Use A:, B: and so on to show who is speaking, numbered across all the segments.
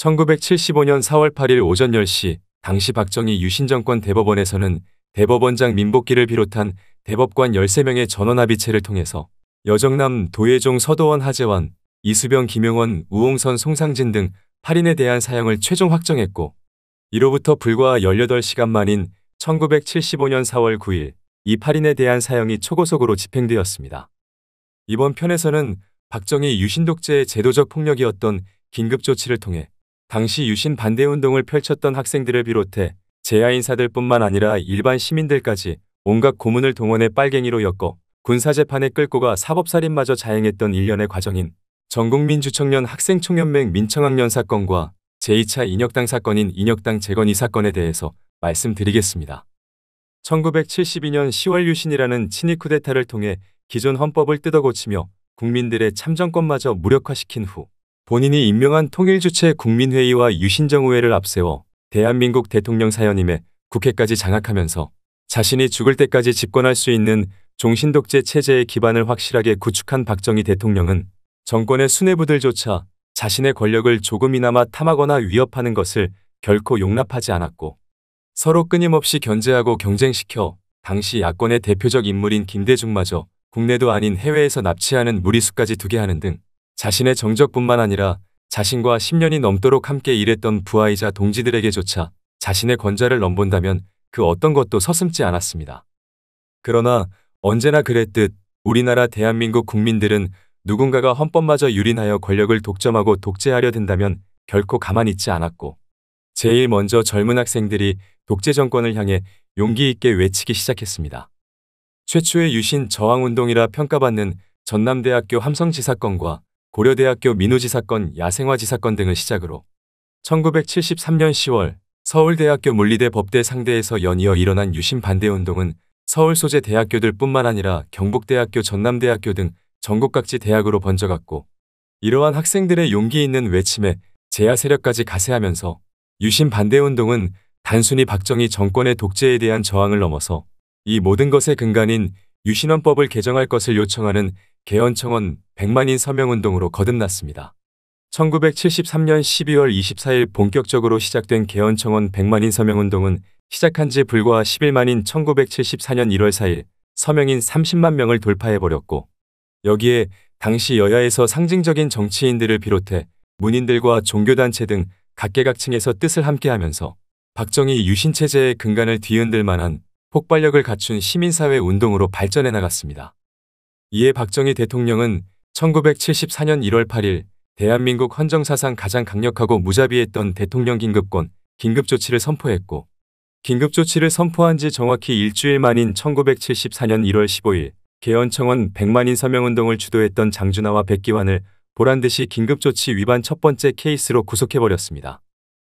A: 1975년 4월 8일 오전 10시 당시 박정희 유신정권 대법원에서는 대법원장 민복기를 비롯한 대법관 13명의 전원합의체를 통해서 여정남 도예종 서도원 하재원 이수병 김영원, 우홍선 송상진 등 8인에 대한 사형을 최종 확정했고 이로부터 불과 18시간 만인 1975년 4월 9일 이 8인에 대한 사형이 초고속으로 집행되었습니다. 이번 편에서는 박정희 유신독재의 제도적 폭력이었던 긴급조치를 통해 당시 유신 반대 운동을 펼쳤던 학생들을 비롯해 재야인사들뿐만 아니라 일반 시민들까지 온갖 고문을 동원해 빨갱이로 엮어 군사재판에 끌고 가 사법살인마저 자행했던 일련의 과정인 전국민주청년 학생총연맹 민청학년 사건과 제2차 인혁당 사건인 인혁당 재건이 사건에 대해서 말씀드리겠습니다. 1972년 10월 유신이라는 친위 쿠데타를 통해 기존 헌법을 뜯어고치며 국민들의 참정권마저 무력화시킨 후 본인이 임명한 통일주체 국민회의와 유신정의회를 앞세워 대한민국 대통령 사연임에 국회까지 장악하면서 자신이 죽을 때까지 집권할 수 있는 종신독재 체제의 기반을 확실하게 구축한 박정희 대통령은 정권의 수뇌부들조차 자신의 권력을 조금이나마 탐하거나 위협하는 것을 결코 용납하지 않았고 서로 끊임없이 견제하고 경쟁시켜 당시 야권의 대표적 인물인 김대중마저 국내도 아닌 해외에서 납치하는 무리수까지 두게 하는 등 자신의 정적뿐만 아니라 자신과 10년이 넘도록 함께 일했던 부하이자 동지들에게조차 자신의 권좌를 넘본다면 그 어떤 것도 서슴지 않았습니다. 그러나 언제나 그랬듯 우리나라 대한민국 국민들은 누군가가 헌법마저 유린하여 권력을 독점하고 독재하려 든다면 결코 가만 있지 않았고 제일 먼저 젊은 학생들이 독재 정권을 향해 용기 있게 외치기 시작했습니다. 최초의 유신 저항운동이라 평가받는 전남대학교 함성지 사건과 고려대학교 민우지 사건, 야생화지 사건 등을 시작으로 1973년 10월 서울대학교 물리대 법대 상대에서 연이어 일어난 유신 반대 운동은 서울 소재 대학교들 뿐만 아니라 경북대학교, 전남대학교 등 전국 각지 대학으로 번져갔고 이러한 학생들의 용기 있는 외침에 제야 세력까지 가세하면서 유신 반대 운동은 단순히 박정희 정권의 독재에 대한 저항을 넘어서 이 모든 것의 근간인 유신헌법을 개정할 것을 요청하는 개헌청원 100만인 서명운동으로 거듭났습니다. 1973년 12월 24일 본격적으로 시작된 개헌청원 100만인 서명운동은 시작한 지 불과 1 1만인 1974년 1월 4일 서명인 30만 명을 돌파해버렸고 여기에 당시 여야에서 상징적인 정치인들을 비롯해 문인들과 종교단체 등 각계각층에서 뜻을 함께하면서 박정희 유신체제의 근간을 뒤흔들 만한 폭발력을 갖춘 시민사회 운동으로 발전해 나갔습니다. 이에 박정희 대통령은 1974년 1월 8일 대한민국 헌정사상 가장 강력하고 무자비했던 대통령 긴급권, 긴급조치를 선포했고 긴급조치를 선포한 지 정확히 일주일 만인 1974년 1월 15일 개헌청원 100만인 서명운동을 주도했던 장준하와 백기환을 보란듯이 긴급조치 위반 첫 번째 케이스로 구속해버렸습니다.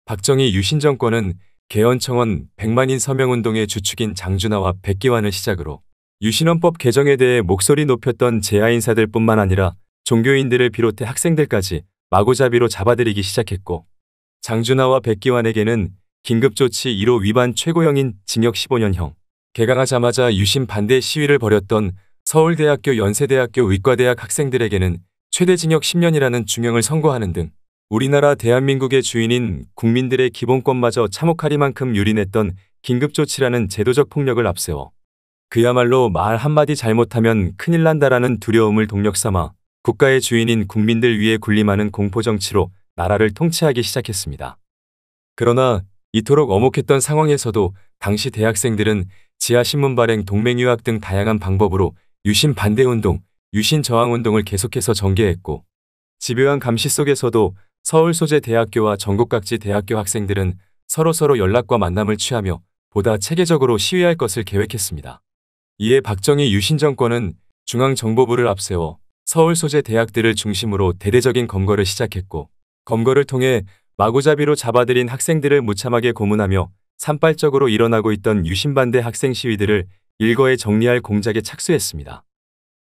A: 박정희 유신정권은 개헌청원 100만인 서명운동의 주축인 장준하와 백기환을 시작으로 유신헌법 개정에 대해 목소리 높였던 재야인사들 뿐만 아니라 종교인들을 비롯해 학생들까지 마구잡이로 잡아들이기 시작했고 장준하와 백기환에게는 긴급조치 1호 위반 최고형인 징역 15년형, 개강하자마자 유신 반대 시위를 벌였던 서울대학교 연세대학교 의과대학 학생들에게는 최대 징역 10년이라는 중형을 선고하는 등 우리나라 대한민국의 주인인 국민들의 기본권마저 참혹하리만큼 유린했던 긴급조치라는 제도적 폭력을 앞세워 그야말로 말 한마디 잘못하면 큰일 난다라는 두려움을 동력 삼아 국가의 주인인 국민들 위해 군림하는 공포정치로 나라를 통치하기 시작했습니다. 그러나 이토록 어목했던 상황에서도 당시 대학생들은 지하신문 발행 동맹유학 등 다양한 방법으로 유신 반대운동, 유신 저항운동을 계속해서 전개했고 집요한 감시 속에서도 서울 소재 대학교와 전국 각지 대학교 학생들은 서로서로 연락과 만남을 취하며 보다 체계적으로 시위할 것을 계획했습니다. 이에 박정희 유신 정권은 중앙정보부를 앞세워 서울 소재 대학들을 중심으로 대대적인 검거를 시작했고 검거를 통해 마구잡이로 잡아들인 학생들을 무참하게 고문하며 산발적으로 일어나고 있던 유신반대 학생 시위들을 일거에 정리할 공작에 착수했습니다.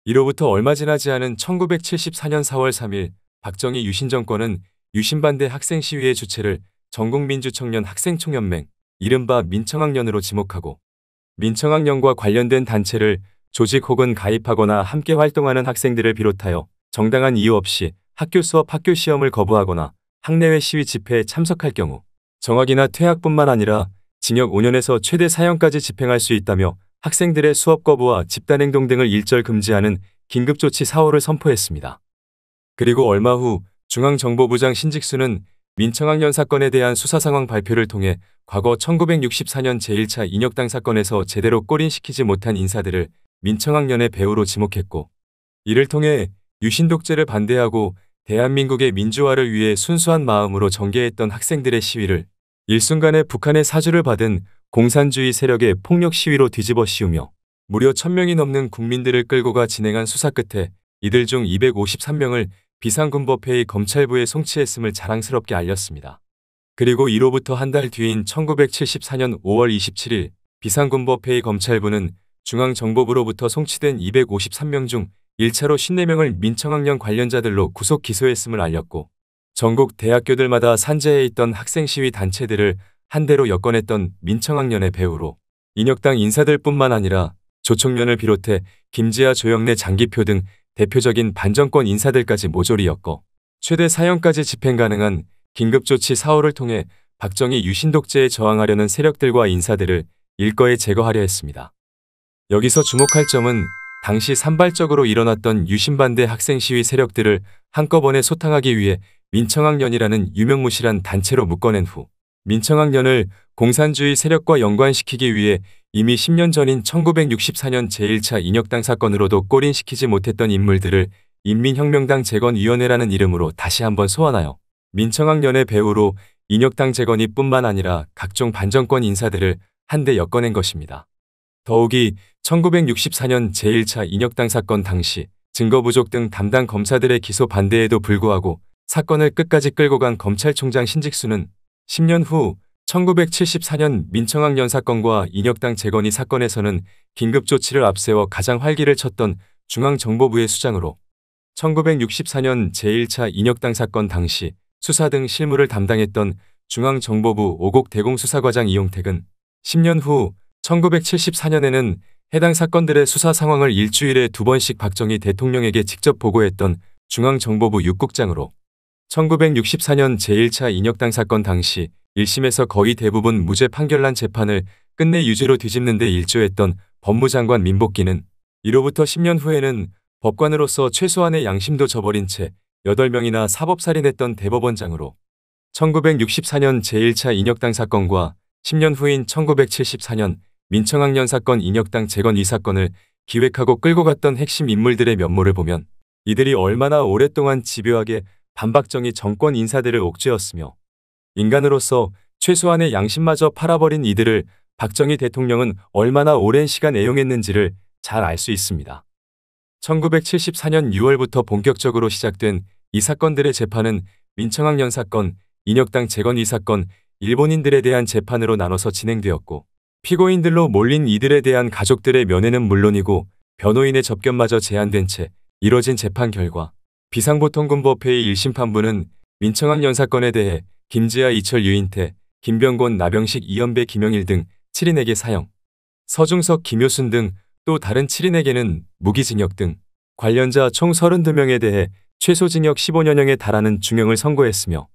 A: 이로부터 얼마 지나지 않은 1974년 4월 3일 박정희 유신 정권은 유신반대 학생 시위의 주체를 전국민주청년 학생총연맹 이른바 민청학년으로 지목하고 민청학년과 관련된 단체를 조직 혹은 가입하거나 함께 활동하는 학생들을 비롯하여 정당한 이유 없이 학교 수업 학교 시험을 거부하거나 학내외 시위 집회에 참석할 경우 정학이나 퇴학뿐만 아니라 징역 5년에서 최대 사형까지 집행할 수 있다며 학생들의 수업 거부와 집단행동 등을 일절 금지하는 긴급조치 4호를 선포했습니다. 그리고 얼마 후 중앙정보부장 신직수는 민청학년 사건에 대한 수사 상황 발표를 통해 과거 1964년 제1차 인혁당 사건에서 제대로 꼬린시키지 못한 인사들을 민청학년의 배우로 지목했고 이를 통해 유신 독재를 반대하고 대한민국의 민주화를 위해 순수한 마음으로 전개했던 학생들의 시위를 일순간에 북한의 사주를 받은 공산주의 세력의 폭력 시위로 뒤집어 씌우며 무려 1000명이 넘는 국민들을 끌고 가 진행한 수사 끝에 이들 중 253명을 비상군법회의 검찰부에 송치했음을 자랑스럽게 알렸습니다. 그리고 이로부터 한 달 뒤인 1974년 5월 27일 비상군법회의 검찰부는 중앙정보부로부터 송치된 253명 중 1차로 54명을 민청학년 관련자들로 구속 기소했음을 알렸고 전국 대학교들마다 산재해 있던 학생 시위 단체들을 한대로 여건했던 민청학년의 배우로 인혁당 인사들뿐만 아니라 조총련을 비롯해 김지아 조영래 장기표 등 대표적인 반정권 인사들까지 모조리였고 최대 사형까지 집행 가능한 긴급조치 사호를 통해 박정희 유신독재에 저항하려는 세력들과 인사들을 일거에 제거하려 했습니다. 여기서 주목할 점은 당시 산발적으로 일어났던 유신반대 학생 시위 세력들을 한꺼번에 소탕하기 위해 민청학년이라는 유명무실한 단체로 묶어낸 후 민청학년을 공산주의 세력과 연관시키기 위해 이미 10년 전인 1964년 제1차 인혁당 사건으로도 꼬린시키지 못했던 인물들을 인민혁명당 재건위원회라는 이름으로 다시 한번 소환하여 민청학년의 배우로 인혁당 재건이 뿐만 아니라 각종 반정권 인사들을 한데 엮어낸 것입니다. 더욱이 1964년 제1차 인혁당 사건 당시 증거 부족 등 담당 검사들의 기소 반대에도 불구하고 사건을 끝까지 끌고 간 검찰총장 신직수는 10년 후 1974년 민청학년 사건과 인혁당 재건이 사건에서는 긴급조치를 앞세워 가장 활기를 쳤던 중앙정보부의 수장으로 1964년 제1차 인혁당 사건 당시 수사 등 실무를 담당했던 중앙정보부 5국 대공수사과장 이용택은 10년 후 1974년에는 해당 사건들의 수사 상황을 일주일에 두 번씩 박정희 대통령에게 직접 보고했던 중앙정보부 6국장으로 1964년 제1차 인혁당 사건 당시 1심에서 거의 대부분 무죄 판결난 재판을 끝내 유죄로 뒤집는 데 일조했던 법무장관 민복기는 이로부터 10년 후에는 법관으로서 최소한의 양심도 저버린 채 8명이나 사법살인했던 대법원장으로 1964년 제1차 인혁당 사건과 10년 후인 1974년 민청학년 사건 인혁당 재건 이 사건을 기획하고 끌고 갔던 핵심 인물들의 면모를 보면 이들이 얼마나 오랫동안 집요하게 반박정이 정권 인사들을 옥죄었으며 인간으로서 최소한의 양심마저 팔아버린 이들을 박정희 대통령은 얼마나 오랜 시간 애용했는지를 잘 알 수 있습니다. 1974년 6월부터 본격적으로 시작된 이 사건들의 재판은 민청학년 사건, 인혁당 재건이 사건, 일본인들에 대한 재판으로 나눠서 진행되었고 피고인들로 몰린 이들에 대한 가족들의 면회는 물론이고 변호인의 접견마저 제한된 채 이뤄진 재판 결과 비상보통군법회의 1심 판부는 민청학 연사건에 대해 김지아, 이철, 유인태, 김병곤, 나병식, 이연배, 김영일 등 7인에게 사형, 서중석, 김효순 등 또 다른 7인에게는 무기징역 등 관련자 총 32명에 대해 최소 징역 15년형에 달하는 중형을 선고했으며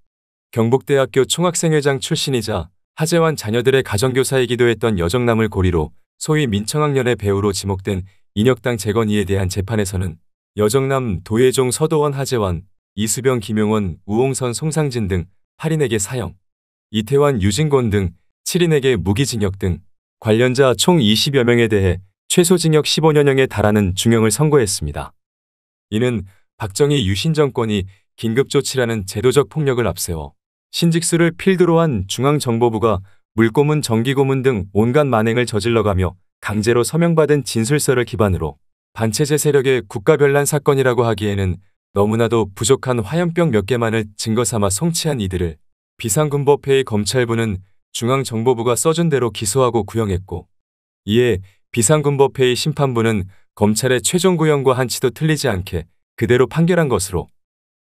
A: 경북대학교 총학생회장 출신이자 하재환 자녀들의 가정교사이기도 했던 여정남을 고리로 소위 민청학년의 배우로 지목된 인혁당 재건이에 대한 재판에서는 여정남 도예종 서도원 하재환, 이수병 김용원, 우홍선 송상진 등 8인에게 사형, 이태원 유진권 등 7인에게 무기징역 등 관련자 총 20여 명에 대해 최소 징역 15년형에 달하는 중형을 선고했습니다. 이는 박정희 유신 정권이 긴급조치라는 제도적 폭력을 앞세워 신직수를 필두로 한 중앙정보부가 물고문 전기고문 등 온갖 만행을 저질러가며 강제로 서명받은 진술서를 기반으로 반체제 세력의 국가별난 사건이라고 하기에는 너무나도 부족한 화염병 몇 개만을 증거 삼아 송치한 이들을 비상군법회의 검찰부는 중앙정보부가 써준 대로 기소하고 구형했고 이에 비상군법회의 심판부는 검찰의 최종 구형과 한치도 틀리지 않게 그대로 판결한 것으로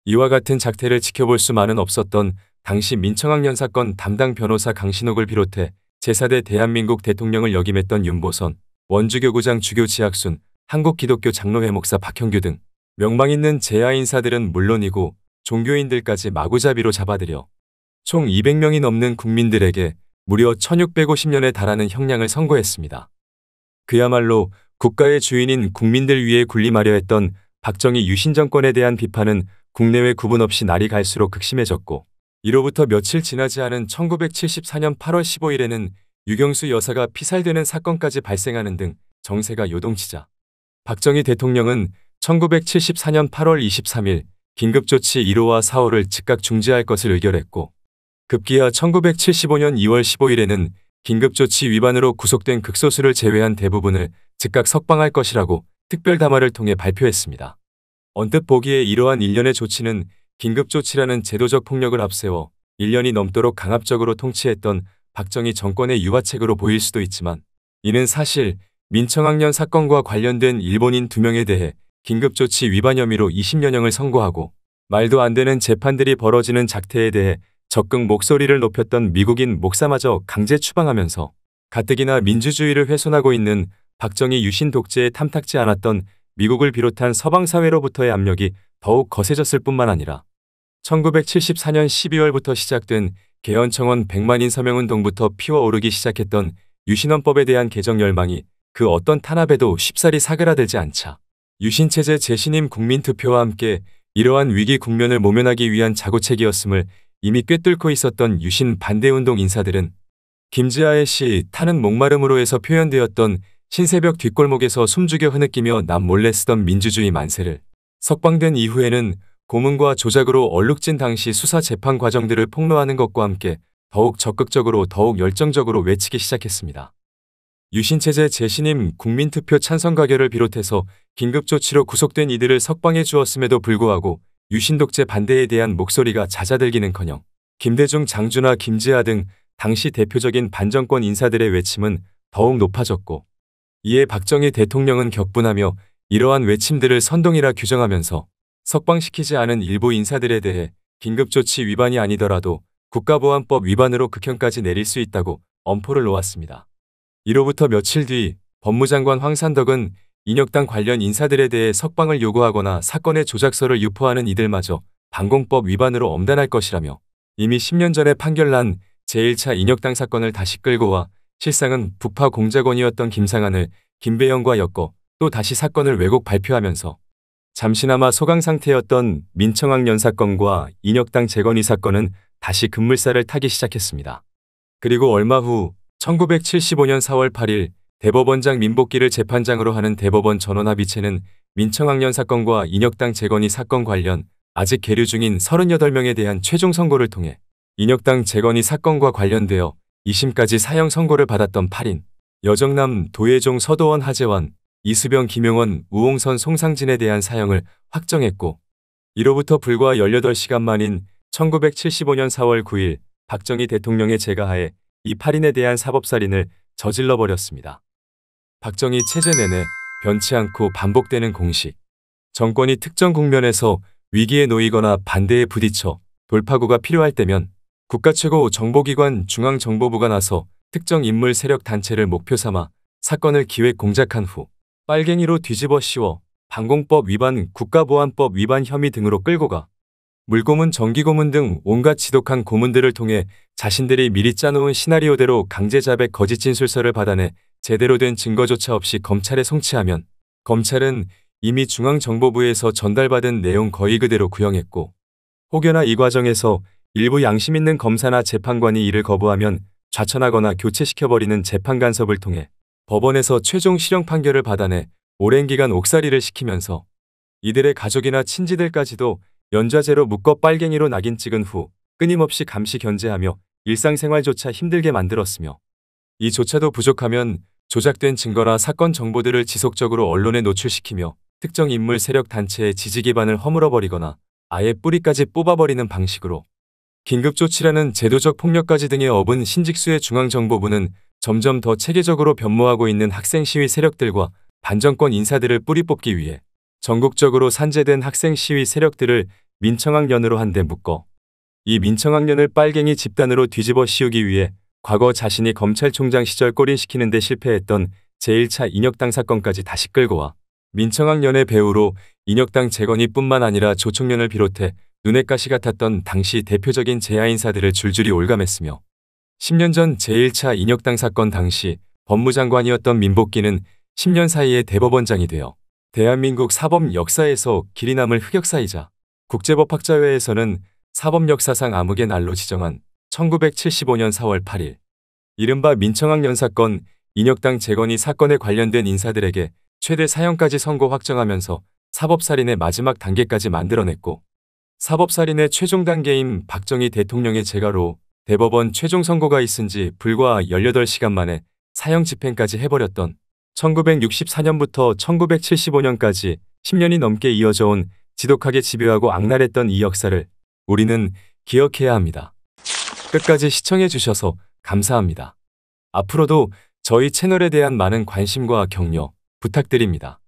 A: 이와 같은 작태를 지켜볼 수만은 없었던 당시 민청학년 사건 담당 변호사 강신옥을 비롯해 제4대 대한민국 대통령을 역임했던 윤보선, 원주교구장 주교지학순, 한국기독교 장로회 목사 박형규 등 명망 있는 제야 인사들은 물론이고 종교인들까지 마구잡이로 잡아들여 총 200명이 넘는 국민들에게 무려 1650년에 달하는 형량을 선고했습니다. 그야말로 국가의 주인인 국민들 위해 군림하려 했던 박정희 유신 정권에 대한 비판은 국내외 구분 없이 날이 갈수록 극심해졌고 이로부터 며칠 지나지 않은 1974년 8월 15일에는 유경수 여사가 피살되는 사건까지 발생하는 등 정세가 요동치자 박정희 대통령은 1974년 8월 23일 긴급조치 1호와 4호를 즉각 중지할 것을 의결했고 급기야 1975년 2월 15일에는 긴급조치 위반으로 구속된 극소수를 제외한 대부분을 즉각 석방할 것이라고 특별 담화를 통해 발표했습니다. 언뜻 보기에 이러한 일련의 조치는 긴급조치라는 제도적 폭력을 앞세워 1년이 넘도록 강압적으로 통치했던 박정희 정권의 유화책으로 보일 수도 있지만 이는 사실 민청학년 사건과 관련된 일본인 2명에 대해 긴급조치 위반 혐의로 20년형을 선고하고 말도 안 되는 재판들이 벌어지는 작태에 대해 적극 목소리를 높였던 미국인 목사마저 강제 추방하면서 가뜩이나 민주주의를 훼손하고 있는 박정희 유신 독재에 탐탁지 않았던 미국을 비롯한 서방사회로부터의 압력이 더욱 거세졌을 뿐만 아니라 1974년 12월부터 시작된 개헌청원 100만인 서명운동부터 피워오르기 시작했던 유신헌법에 대한 개정 열망이 그 어떤 탄압에도 쉽사리 사그라들지 않자 유신체제 재신임 국민투표와 함께 이러한 위기 국면을 모면하기 위한 자구책이었음을 이미 꿰뚫고 있었던 유신 반대운동 인사들은 김지아의 시 타는 목마름으로에서 표현되었던 신새벽 뒷골목에서 숨죽여 흐느끼며 남몰래 쓰던 민주주의 만세를 석방된 이후에는 고문과 조작으로 얼룩진 당시 수사 재판 과정들을 폭로하는 것과 함께 더욱 적극적으로 더욱 열정적으로 외치기 시작했습니다. 유신체제 재신임 국민투표 찬성 가결을 비롯해서 긴급조치로 구속된 이들을 석방해 주었음에도 불구하고 유신독재 반대에 대한 목소리가 잦아들기는커녕 김대중 장준하 김지하 등 당시 대표적인 반정권 인사들의 외침은 더욱 높아졌고 이에 박정희 대통령은 격분하며 이러한 외침들을 선동이라 규정하면서 석방시키지 않은 일부 인사들에 대해 긴급조치 위반이 아니더라도 국가보안법 위반으로 극형까지 내릴 수 있다고 엄포를 놓았습니다. 이로부터 며칠 뒤 법무장관 황산덕은 인혁당 관련 인사들에 대해 석방을 요구하거나 사건의 조작서를 유포하는 이들마저 방공법 위반으로 엄단할 것이라며 이미 10년 전에 판결난 제1차 인혁당 사건을 다시 끌고 와 실상은 부파 공작원이었던 김상한을 김배영과 엮어 또 다시 사건을 왜곡 발표하면서 잠시나마 소강 상태였던 민청학년 사건과 인혁당 재건이 사건은 다시 급물살을 타기 시작했습니다. 그리고 얼마 후 1975년 4월 8일 대법원장 민복기를 재판장으로 하는 대법원 전원합의체는 민청학년 사건과 인혁당 재건이 사건 관련 아직 계류 중인 38명에 대한 최종 선고를 통해 인혁당 재건이 사건과 관련되어 2심까지 사형 선고를 받았던 8인 여정남, 도예종, 서도원, 하재원 이수병, 김용원, 우홍선, 송상진에 대한 사형을 확정했고 이로부터 불과 18시간 만인 1975년 4월 9일 박정희 대통령의 제가하에 이팔인에 대한 사법살인을 저질러버렸습니다. 박정희 체제 내내 변치 않고 반복되는 공식, 정권이 특정 국면에서 위기에 놓이거나 반대에 부딪혀 돌파구가 필요할 때면 국가 최고 정보기관 중앙정보부가 나서 특정 인물 세력 단체를 목표 삼아 사건을 기획 공작한 후 빨갱이로 뒤집어 씌워 방공법 위반, 국가보안법 위반 혐의 등으로 끌고 가 물고문, 전기고문 등 온갖 지독한 고문들을 통해 자신들이 미리 짜놓은 시나리오대로 강제자백 거짓 진술서를 받아내 제대로 된 증거조차 없이 검찰에 송치하면 검찰은 이미 중앙정보부에서 전달받은 내용 거의 그대로 구형했고 혹여나 이 과정에서 일부 양심 있는 검사나 재판관이 이를 거부하면 좌천하거나 교체시켜버리는 재판 간섭을 통해 법원에서 최종 실형 판결을 받아내 오랜 기간 옥살이를 시키면서 이들의 가족이나 친지들까지도 연좌제로 묶어 빨갱이로 낙인 찍은 후 끊임없이 감시 견제하며 일상생활조차 힘들게 만들었으며 이조차도 부족하면 조작된 증거라 사건 정보들을 지속적으로 언론에 노출시키며 특정 인물 세력 단체의 지지 기반을 허물어버리거나 아예 뿌리까지 뽑아버리는 방식으로 긴급조치라는 제도적 폭력까지 등의 업은 신직수의 중앙정보부는 점점 더 체계적으로 변모하고 있는 학생 시위 세력들과 반정권 인사들을 뿌리 뽑기 위해 전국적으로 산재된 학생 시위 세력들을 민청학년으로 한데 묶어 이 민청학년을 빨갱이 집단으로 뒤집어 씌우기 위해 과거 자신이 검찰총장 시절 꼬린시키는 데 실패했던 제1차 인혁당 사건까지 다시 끌고 와 민청학년의 배우로 인혁당 재건이 뿐만 아니라 조총련을 비롯해 눈엣 가시 같았던 당시 대표적인 재야 인사들을 줄줄이 올감했으며 10년 전 제1차 인혁당 사건 당시 법무장관이었던 민복기는 10년 사이에 대법원장이 되어 대한민국 사법 역사에서 길이 남을 흑역사이자 국제법학자회에서는 사법 역사상 암흑의 날로 지정한 1975년 4월 8일 이른바 민청학년 사건 인혁당 재건이 사건에 관련된 인사들에게 최대 사형까지 선고 확정하면서 사법살인의 마지막 단계까지 만들어냈고 사법살인의 최종 단계인 박정희 대통령의 재가로 대법원 최종 선고가 있은 지 불과 18시간 만에 사형 집행까지 해버렸던 1964년부터 1975년까지 10년이 넘게 이어져온 지독하게 지배하고 악랄했던 이 역사를 우리는 기억해야 합니다. 끝까지 시청해 주셔서 감사합니다. 앞으로도 저희 채널에 대한 많은 관심과 격려 부탁드립니다.